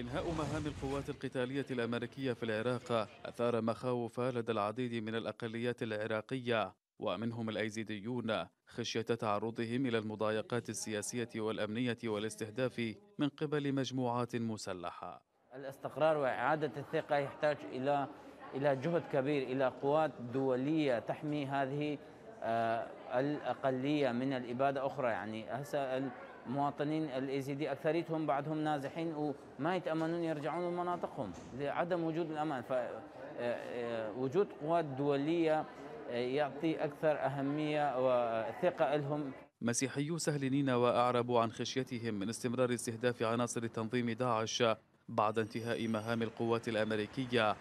إنهاء مهام القوات القتالية الأمريكية في العراق أثار مخاوف لدى العديد من الأقليات العراقية ومنهم الأيزيديون خشية تعرضهم إلى المضايقات السياسية والأمنية والاستهداف من قبل مجموعات مسلحة الاستقرار وإعادة الثقة يحتاج إلى إلى جهد كبير إلى قوات دولية تحمي هذه آه، الأقلية من الإبادة أخرى يعني هسه المواطنين الإيزيدي أكثريتهم بعدهم نازحين وما يتأمنون يرجعون لمناطقهم لعدم وجود الأمان فوجود آه، آه، قوات دولية يعطي أكثر أهمية وثقة لهم مسيحيو سهل وأعربوا عن خشيتهم من استمرار استهداف عناصر تنظيم داعش بعد انتهاء مهام القوات الأمريكية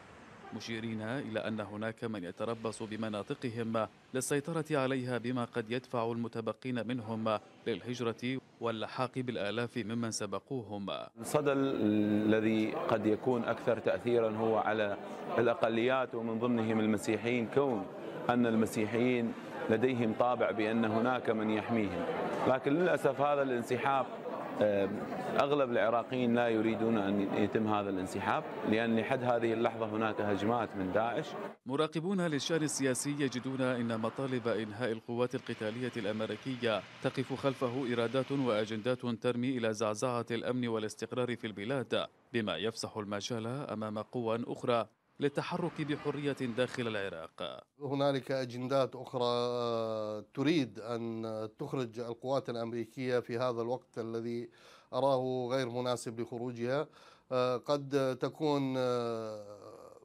مشيرين إلى أن هناك من يتربص بمناطقهم للسيطرة عليها بما قد يدفع المتبقين منهم للهجرة واللحاق بالآلاف ممن سبقوهم الصدى الذي قد يكون أكثر تأثيرا هو على الأقليات ومن ضمنهم المسيحيين كون أن المسيحيين لديهم طابع بأن هناك من يحميهم لكن للأسف هذا الانسحاب اغلب العراقيين لا يريدون ان يتم هذا الانسحاب لان لحد هذه اللحظه هناك هجمات من داعش. مراقبون للشان السياسي يجدون ان مطالب انهاء القوات القتاليه الامريكيه تقف خلفه ارادات واجندات ترمي الى زعزعه الامن والاستقرار في البلاد بما يفسح المجال امام قوى اخرى للتحرك بحرية داخل العراق هنالك أجندات أخرى آه، تريد أن تخرج القوات الأمريكية في هذا الوقت الذي أراه غير مناسب لخروجها آه، قد تكون آه،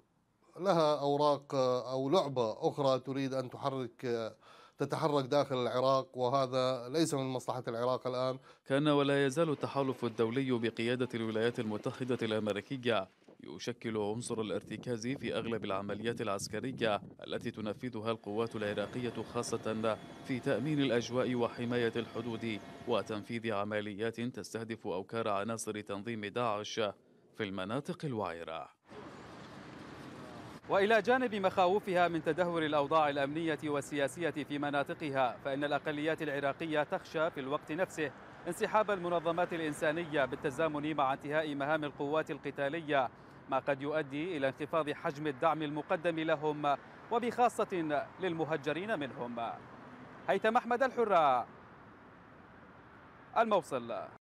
لها أوراق أو لعبة أخرى تريد أن تحرك تتحرك داخل العراق وهذا ليس من مصلحة العراق الآن كان ولا يزال التحالف الدولي بقيادة الولايات المتحدة الأمريكية يشكل عنصر الارتكاز في أغلب العمليات العسكرية التي تنفذها القوات العراقية خاصة في تأمين الأجواء وحماية الحدود وتنفيذ عمليات تستهدف أوكار عناصر تنظيم داعش في المناطق الوعرة وإلى جانب مخاوفها من تدهور الأوضاع الأمنية والسياسية في مناطقها فإن الأقليات العراقية تخشى في الوقت نفسه انسحاب المنظمات الإنسانية بالتزامن مع انتهاء مهام القوات القتالية ما قد يؤدي إلى انخفاض حجم الدعم المقدم لهم وبخاصة للمهجرين منهم هيثم أحمد الحرة الموصل